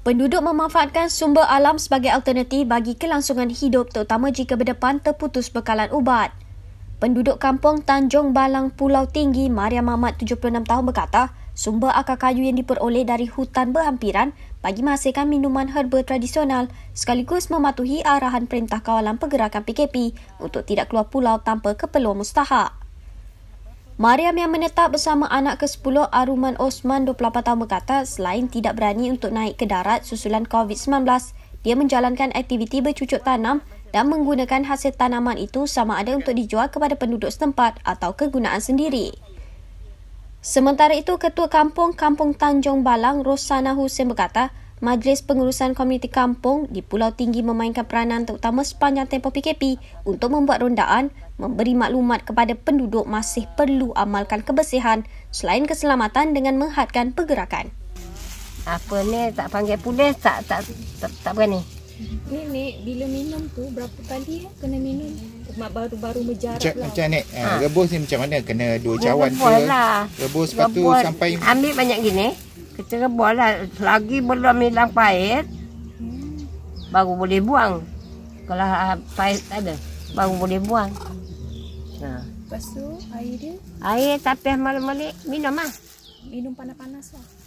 Penduduk memanfaatkan sumber alam sebagai alternatif bagi kelangsungan hidup terutama jika berdepan terputus bekalan ubat. Penduduk kampung Tanjung Balang Pulau Tinggi, Maria Mamat 76 tahun berkata, sumber akar kayu yang diperoleh dari hutan berhampiran bagi menghasilkan minuman herba tradisional sekaligus mematuhi arahan Perintah Kawalan Pergerakan PKP untuk tidak keluar pulau tanpa keperluan mustahak. Mariam yang menetap bersama anak ke-10 Aruman Osman 28 tahun berkata selain tidak berani untuk naik ke darat susulan COVID-19, dia menjalankan aktiviti bercucuk tanam dan menggunakan hasil tanaman itu sama ada untuk dijual kepada penduduk setempat atau kegunaan sendiri. Sementara itu, Ketua Kampung Kampung Tanjung Balang Rosana Hussein berkata, Majlis Pengurusan Komuniti Kampung di Pulau Tinggi memainkan peranan terutama sepanjang tempoh PKP untuk membuat rondaan, memberi maklumat kepada penduduk masih perlu amalkan kebersihan selain keselamatan dengan menghadkan pergerakan. Apa ni tak panggil polis tak tak tak, tak berani. Nenek bila minum tu berapa kali ya kena minum Mak baru-baru menjarak lah. Macam nek, eh, ha. rebus ni macam mana? Kena dua cawan ke? Lah. Rebus, rebus, sampai... Ambil banyak gini kecerobol kan lah. Lagi belum hilang pahit, hmm. baru boleh buang. Kalau ha, pahit tak ada, baru boleh buang. Nah. Ha. Lepas tu, air dia? Air tapi malam-malam minum lah. Minum panas-panas lah.